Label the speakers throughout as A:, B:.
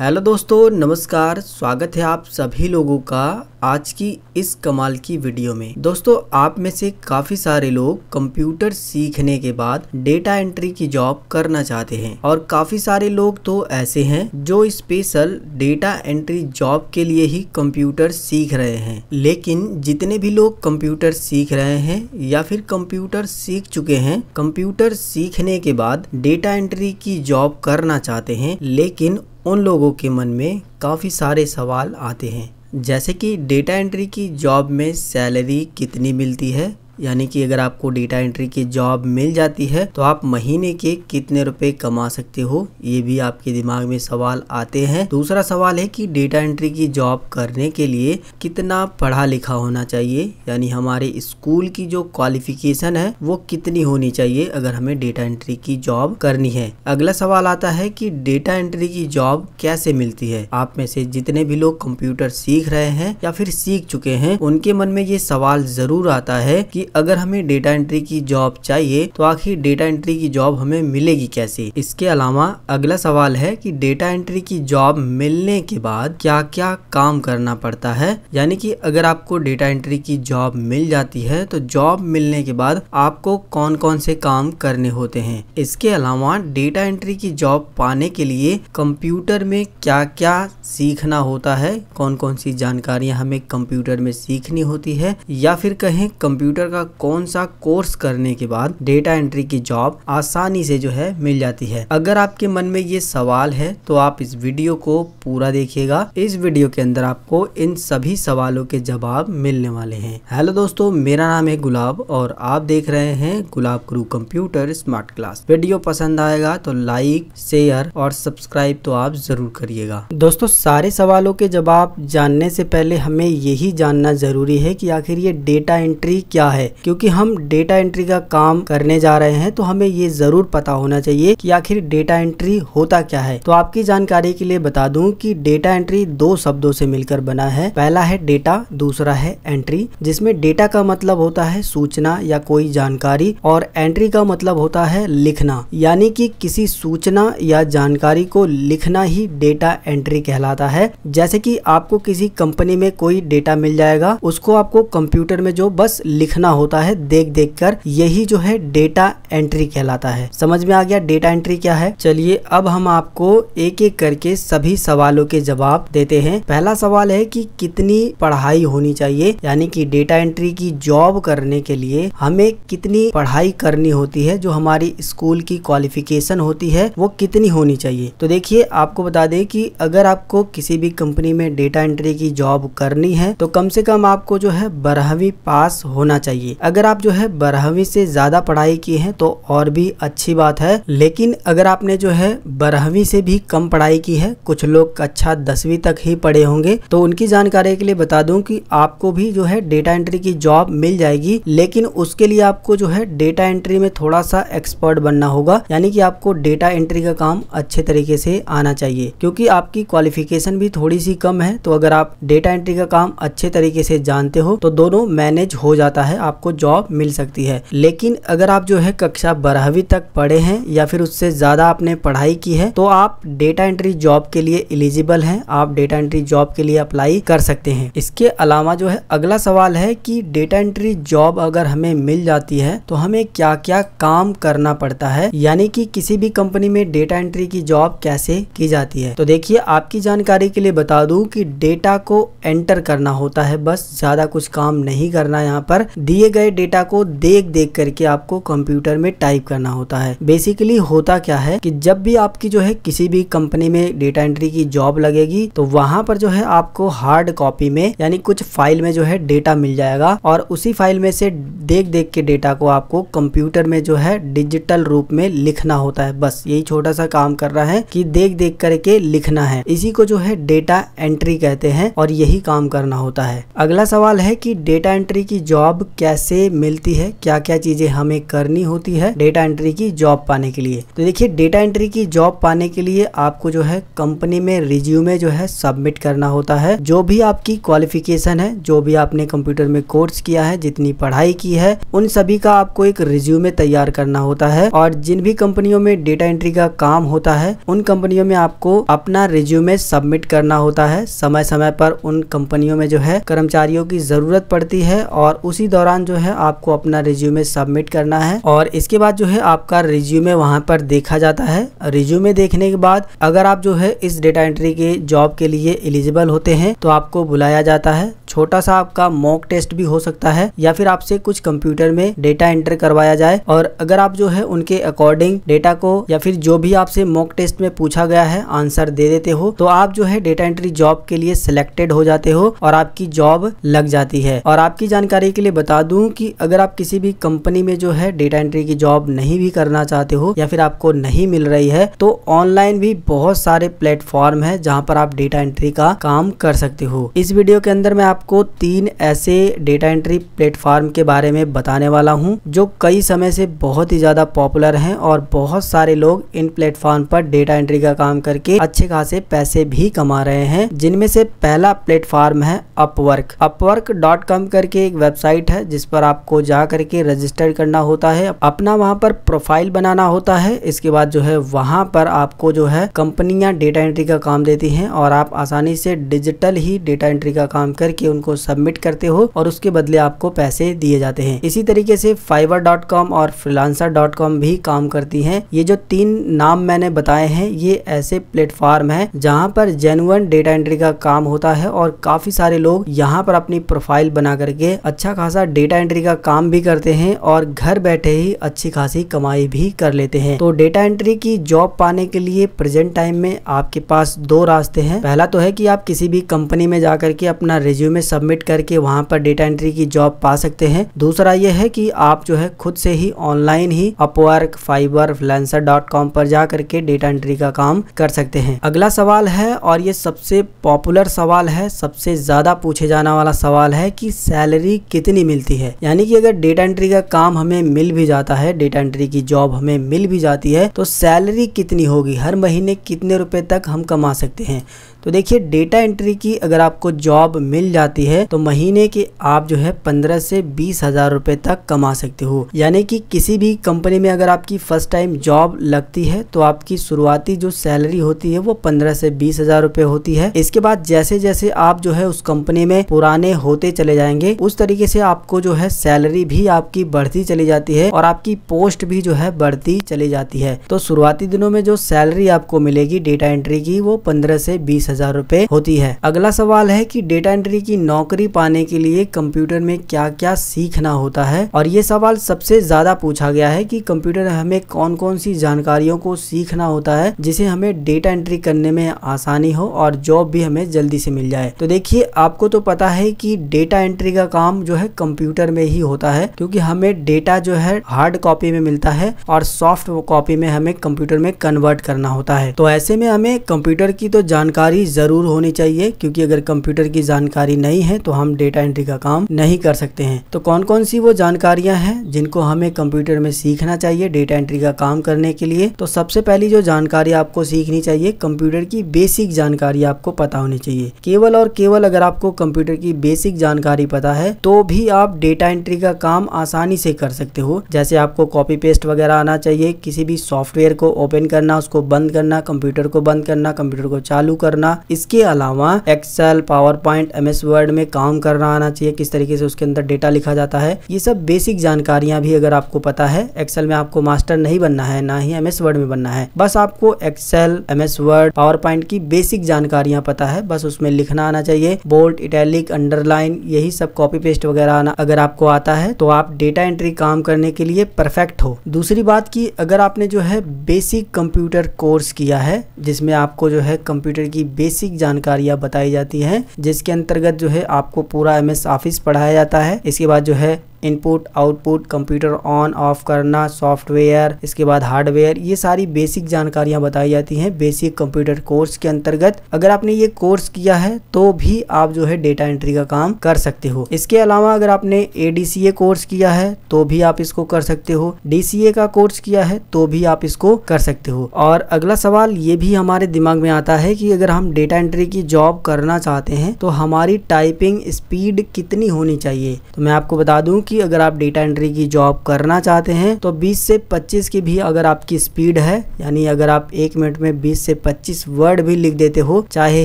A: hello दोस्तों नमस्कार स्वागत है आप सभी लोगों का आज की इस कमाल की वीडियो में दोस्तों आप में से काफी सारे लोग कंप्यूटर सीखने के बाद डेटा एंट्री की जॉब करना चाहते हैं और काफी सारे लोग तो ऐसे हैं जो स्पेशल डेटा एंट्री जॉब के लिए ही कंप्यूटर सीख रहे हैं लेकिन जितने भी लोग कंप्यूटर सीख रहे हैं या फिर कंप्यूटर सीख चुके हैं कंप्यूटर सीखने के बाद डेटा एंट्री की जॉब करना चाहते हैं लेकिन उन लोगों के मन में काफ़ी सारे सवाल आते हैं जैसे कि डेटा एंट्री की जॉब में सैलरी कितनी मिलती है यानी कि अगर आपको डेटा एंट्री की जॉब मिल जाती है तो आप महीने के कितने रुपए कमा सकते हो ये भी आपके दिमाग में सवाल आते हैं दूसरा सवाल है कि डेटा एंट्री की जॉब करने के लिए कितना पढ़ा लिखा होना चाहिए यानी हमारे स्कूल की जो क्वालिफिकेशन है वो कितनी होनी चाहिए अगर हमें डेटा एंट्री की जॉब करनी है अगला सवाल आता है कि डेटा एंट्री की जॉब कैसे मिलती है आप में से जितने भी लोग कंप्यूटर सीख रहे हैं या फिर सीख चुके हैं उनके मन में ये सवाल जरूर आता है कि अगर हमें डेटा एंट्री की जॉब चाहिए तो आखिर डेटा एंट्री की जॉब हमें मिलेगी कैसे इसके अलावा अगला सवाल है कि डेटा एंट्री की जॉब मिलने के बाद क्या क्या काम करना पड़ता है यानी कि अगर आपको डेटा एंट्री की जॉब मिल जाती है तो जॉब मिलने के बाद आपको कौन कौन से काम करने होते हैं इसके अलावा डेटा एंट्री की जॉब पाने के लिए कंप्यूटर में क्या क्या सीखना होता है कौन कौन सी जानकारियां हमें कंप्यूटर में सीखनी होती है या फिर कहें कंप्यूटर का का कौन सा कोर्स करने के बाद डेटा एंट्री की जॉब आसानी से जो है मिल जाती है अगर आपके मन में ये सवाल है तो आप इस वीडियो को पूरा देखिएगा इस वीडियो के अंदर आपको इन सभी सवालों के जवाब मिलने वाले हैं हेलो दोस्तों मेरा नाम है गुलाब और आप देख रहे हैं Gulab crew computer smart class video पसंद आएगा तो लाइक शेयर और सब्सक्राइब तो आप जरूर करिएगा दोस्तों सारे सवालों के जवाब जानने से पहले हमें यही जानना जरूरी है कि आखिर ये डेटा एंट्री क्या है है क्योंकि हम डेटा एंट्री का काम करने जा रहे हैं तो हमें ये जरूर पता होना चाहिए कि आखिर डेटा एंट्री होता क्या है तो आपकी जानकारी के लिए बता दूं कि डेटा एंट्री दो शब्दों से मिलकर बना है पहला है डेटा दूसरा है एंट्री जिसमें डेटा का मतलब होता है सूचना या कोई जानकारी और एंट्री का मतलब होता है लिखना यानी कि किसी सूचना या जानकारी को लिखना ही डेटा एंट्री कहलाता है जैसे कि आपको किसी कंपनी में कोई डेटा मिल जाएगा उसको आपको कंप्यूटर में जो बस लिखना होता है देख देख कर यही जो है डेटा एंट्री कहलाता है समझ में आ गया डेटा एंट्री क्या है चलिए अब हम आपको एक एक करके सभी सवालों के जवाब देते हैं पहला सवाल है कि कितनी पढ़ाई होनी चाहिए यानी कि डेटा एंट्री की जॉब करने के लिए हमें कितनी पढ़ाई करनी होती है जो हमारी स्कूल की क्वालिफिकेशन होती है वो कितनी होनी चाहिए तो देखिए आपको बता दें कि अगर आपको किसी भी कंपनी में डेटा एंट्री की जॉब करनी है तो कम से कम आपको जो है बारहवीं पास होना चाहिए चाहिए अगर आप जो है बारहवीं से ज़्यादा पढ़ाई की है तो और भी अच्छी बात है लेकिन अगर आपने जो है बारहवीं से भी कम पढ़ाई की है कुछ लोग कक्षा अच्छा दसवीं तक ही पढ़े होंगे तो उनकी जानकारी के लिए बता दूं कि आपको भी जो है डेटा एंट्री की जॉब मिल जाएगी लेकिन उसके लिए आपको जो है डेटा एंट्री में थोड़ा सा एक्सपर्ट बनना होगा यानी कि आपको डेटा एंट्री का काम अच्छे तरीके से आना चाहिए क्योंकि आपकी क्वालिफिकेशन भी थोड़ी सी कम है तो अगर आप डेटा एंट्री का काम अच्छे तरीके से जानते हो तो दोनों मैनेज हो जाता है आपको जॉब मिल सकती है लेकिन अगर आप जो है कक्षा बारहवीं तक पढ़े हैं या फिर उससे ज़्यादा आपने पढ़ाई की है तो आप डेटा एंट्री जॉब के लिए एलिजिबल हैं आप डेटा एंट्री जॉब के लिए अप्लाई कर सकते हैं इसके अलावा जो है अगला सवाल है कि डेटा एंट्री जॉब अगर हमें मिल जाती है तो हमें क्या क्या काम करना पड़ता है यानी कि किसी भी कंपनी में डेटा एंट्री की जॉब कैसे की जाती है तो देखिए आपकी जानकारी के लिए बता दूं कि डेटा को एंटर करना होता है बस ज्यादा कुछ काम नहीं करना यहाँ पर दी दिए गए डेटा को देख देख करके आपको कंप्यूटर में टाइप करना होता है बेसिकली होता क्या है कि जब भी आपकी जो है किसी भी कंपनी में डेटा एंट्री की जॉब लगेगी तो वहां पर जो है आपको हार्ड कॉपी में यानी कुछ फाइल में जो है डेटा मिल जाएगा और उसी फाइल में से देख देख के डेटा को आपको कंप्यूटर में जो है डिजिटल रूप में लिखना होता है बस यही छोटा सा काम कर रहा है कि देख देख करके लिखना है इसी को जो है डेटा एंट्री कहते हैं और यही काम करना होता है अगला सवाल है कि डेटा एंट्री की जॉब क्या कैसे मिलती है क्या क्या चीज़ें हमें करनी होती है डेटा एंट्री की जॉब पाने के लिए तो देखिए डेटा एंट्री की जॉब पाने के लिए आपको जो है कंपनी में रिज्यूमे जो है सबमिट करना होता है जो भी आपकी क्वालिफिकेशन है जो भी आपने कंप्यूटर में कोर्स किया है जितनी पढ़ाई की है उन सभी का आपको एक रिज्यूमे तैयार करना होता है और जिन भी कंपनियों में डेटा एंट्री का काम होता है उन कंपनियों में आपको अपना रिज्यूमे सबमिट करना होता है समय समय पर उन कंपनियों में जो है कर्मचारियों की जरूरत पड़ती है और उसी दौरान दौरान जो है आपको अपना रिज्यूमे सबमिट करना है और इसके बाद जो है आपका रिज्यूमे वहाँ पर देखा जाता है रिज्यूमे देखने के बाद अगर आप जो है इस डेटा एंट्री के जॉब के लिए एलिजिबल होते हैं तो आपको बुलाया जाता है छोटा सा आपका मॉक टेस्ट भी हो सकता है या फिर आपसे कुछ कंप्यूटर में डेटा एंटर करवाया जाए और अगर आप जो है उनके अकॉर्डिंग डेटा को या फिर जो भी आपसे मॉक टेस्ट में पूछा गया है आंसर दे देते हो तो आप जो है डेटा एंट्री जॉब के लिए सिलेक्टेड हो जाते हो और आपकी जॉब लग जाती है और आपकी जानकारी के लिए बता दूं कि अगर आप किसी भी कंपनी में जो है डेटा एंट्री की जॉब नहीं भी करना चाहते हो या फिर आपको नहीं मिल रही है तो ऑनलाइन भी बहुत सारे प्लेटफॉर्म है जहाँ पर आप डेटा एंट्री का काम कर सकते हो इस वीडियो के अंदर मैं आपको आपको तीन ऐसे डेटा एंट्री प्लेटफॉर्म के बारे में बताने वाला हूँ जो कई समय से बहुत ही ज़्यादा पॉपुलर हैं और बहुत सारे लोग इन प्लेटफॉर्म पर डेटा एंट्री का काम करके अच्छे खासे पैसे भी कमा रहे हैं जिनमें से पहला प्लेटफॉर्म है अपवर्क अपवर्क डॉट कॉम करके एक वेबसाइट है जिस पर आपको जा करके रजिस्टर करना होता है अपना वहाँ पर प्रोफाइल बनाना होता है इसके बाद जो है वहाँ पर आपको जो है कंपनियाँ डेटा एंट्री का काम देती हैं और आप आसानी से डिजिटल ही डेटा एंट्री का काम करके उनको सबमिट करते हो और उसके बदले आपको पैसे दिए जाते हैं इसी तरीके से फाइवर डॉट कॉम और फ्रीलांसर डॉट कॉम भी काम करती है ये जो तीन नाम मैंने बताए हैं ये ऐसे प्लेटफॉर्म है जहाँ पर जेनुअन डेटा एंट्री का काम होता है और काफी सारे लोग यहाँ पर अपनी प्रोफाइल बना करके अच्छा खासा डेटा एंट्री का काम भी करते हैं और घर बैठे ही अच्छी खासी कमाई भी कर लेते हैं तो डेटा एंट्री की जॉब पाने के लिए प्रेजेंट टाइम में आपके पास दो रास्ते हैं पहला तो है कि आप किसी भी कंपनी में जाकर के अपना रिज्यूम में सबमिट करके वहाँ पर डेटा एंट्री की जॉब पा सकते हैं दूसरा ये है कि आप जो है खुद से ही ऑनलाइन ही Upwork Fiverr freelancer dot com पर जा करके डेटा एंट्री का काम कर सकते हैं अगला सवाल है और ये सबसे पॉपुलर सवाल है सबसे ज्यादा पूछे जाने वाला सवाल है कि सैलरी कितनी मिलती है यानी कि अगर डेटा एंट्री का काम हमें मिल भी जाता है डेटा एंट्री की जॉब हमें मिल भी जाती है तो सैलरी कितनी होगी हर महीने कितने रुपए तक हम कमा सकते हैं तो देखिए डेटा एंट्री की अगर आपको जॉब मिल जाती है तो महीने के आप जो है पंद्रह से बीस हजार रुपए तक कमा सकते हो यानी कि किसी भी कंपनी में अगर आपकी फर्स्ट टाइम जॉब लगती है तो आपकी शुरुआती जो सैलरी होती है वो पंद्रह से बीस हजार रूपए होती है इसके बाद जैसे जैसे आप जो है उस कंपनी में पुराने होते चले जाएंगे उस तरीके से आपको जो है सैलरी भी आपकी बढ़ती चली जाती है और आपकी पोस्ट भी जो है बढ़ती चली जाती है तो शुरुआती दिनों में जो सैलरी आपको मिलेगी डेटा एंट्री की वो पंद्रह से बीस हजार रूपए होती है अगला सवाल है कि डेटा एंट्री की नौकरी पाने के लिए कंप्यूटर में क्या क्या सीखना होता है और ये सवाल सबसे ज्यादा पूछा गया है कि कंप्यूटर हमें कौन कौन सी जानकारियों को सीखना होता है जिसे हमें डेटा एंट्री करने में आसानी हो और जॉब भी हमें जल्दी से मिल जाए तो देखिए आपको तो पता है कि डेटा एंट्री का काम जो है कंप्यूटर में ही होता है क्योंकि हमें डेटा जो है हार्ड कॉपी में मिलता है और सॉफ्ट कॉपी में हमें कंप्यूटर में कन्वर्ट करना होता है तो ऐसे में हमें कंप्यूटर की तो जानकारी ज़रूर होनी चाहिए क्योंकि अगर कंप्यूटर की जानकारी नहीं है तो हम डेटा एंट्री का काम नहीं कर सकते हैं तो कौन कौन सी वो जानकारियां हैं जिनको हमें कंप्यूटर में सीखना चाहिए डेटा एंट्री का काम करने के लिए तो सबसे पहली जो जानकारी आपको सीखनी चाहिए कंप्यूटर की बेसिक जानकारी आपको पता होनी चाहिए केवल और केवल अगर आपको कंप्यूटर की बेसिक जानकारी पता है तो भी आप डेटा एंट्री का काम आसानी से कर सकते हो जैसे आपको कॉपी पेस्ट वगैरह आना चाहिए किसी भी सॉफ्टवेयर को ओपन करना उसको बंद करना कंप्यूटर को बंद करना कंप्यूटर को चालू करना इसके अलावा Excel PowerPoint M S Word में काम करना आना चाहिए किस तरीके से उसके अंदर डेटा लिखा जाता है ये सब बेसिक जानकारियां भी अगर आपको पता है एक्सेल में आपको मास्टर नहीं बनना है ना ही एम एस वर्ड में बनना है बस आपको excel M S word PowerPoint की बेसिक जानकारियां पता है बस उसमें लिखना आना चाहिए बोल्ड इटैलिक अंडरलाइन यही सब कॉपी पेस्ट वगैरह आना अगर आपको आता है तो आप डेटा एंट्री काम करने के लिए परफेक्ट हो दूसरी बात की अगर आपने जो है बेसिक कंप्यूटर कोर्स किया है जिसमें आपको जो है कंप्यूटर की बेसिक जानकारियां बताई जाती हैं जिसके अंतर्गत जो है आपको पूरा एम ऑफिस पढ़ाया जाता है इसके बाद जो है input output computer on off करना सॉफ्टवेयर इसके बाद हार्डवेयर ये सारी बेसिक जानकारियां बताई जाती हैं बेसिक कंप्यूटर कोर्स के अंतर्गत अगर आपने ये कोर्स किया है तो भी आप जो है डेटा एंट्री का काम कर सकते हो इसके अलावा अगर आपने ए कोर्स किया है तो भी आप इसको कर सकते हो डी का कोर्स किया है तो भी आप इसको कर सकते हो और अगला सवाल ये भी हमारे दिमाग में आता है कि अगर हम डेटा एंट्री की जॉब करना चाहते हैं तो हमारी टाइपिंग स्पीड कितनी होनी चाहिए तो मैं आपको बता दूँ क्योंकि अगर आप डेटा एंट्री की जॉब करना चाहते हैं तो 20 से 25 की भी अगर आपकी स्पीड है यानी अगर आप एक मिनट में 20 से 25 वर्ड भी लिख देते हो चाहे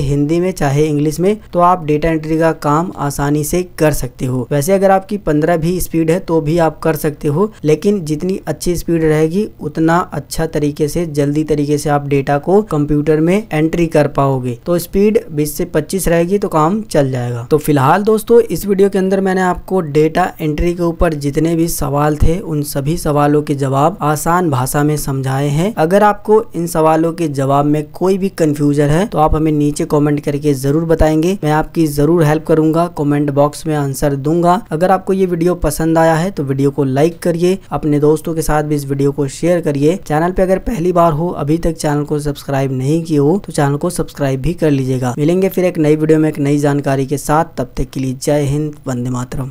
A: हिंदी में चाहे इंग्लिश में तो आप डेटा एंट्री का काम आसानी से कर सकते हो वैसे अगर आपकी पंद्रह भी स्पीड है तो भी आप कर सकते हो लेकिन जितनी अच्छी स्पीड रहेगी उतना अच्छा तरीके से जल्दी तरीके से आप डेटा को कंप्यूटर में एंट्री कर पाओगे तो स्पीड 20 से 25 रहेगी तो काम चल जाएगा तो फिलहाल दोस्तों इस वीडियो के अंदर मैंने आपको डेटा एंट्री प्रणाली के ऊपर जितने भी सवाल थे उन सभी सवालों के जवाब आसान भाषा में समझाए हैं अगर आपको इन सवालों के जवाब में कोई भी कंफ्यूजन है तो आप हमें नीचे कमेंट करके जरूर बताएंगे मैं आपकी जरूर हेल्प करूंगा कमेंट बॉक्स में आंसर दूंगा अगर आपको ये वीडियो पसंद आया है तो वीडियो को लाइक करिए अपने दोस्तों के साथ भी इस वीडियो को शेयर करिए चैनल पे अगर पहली बार हो अभी तक चैनल को सब्सक्राइब नहीं किया हो तो चैनल को सब्सक्राइब भी कर लीजिएगा मिलेंगे फिर एक नई वीडियो में एक नई जानकारी के साथ तब तक के लिए जय हिंद वंदे मातरम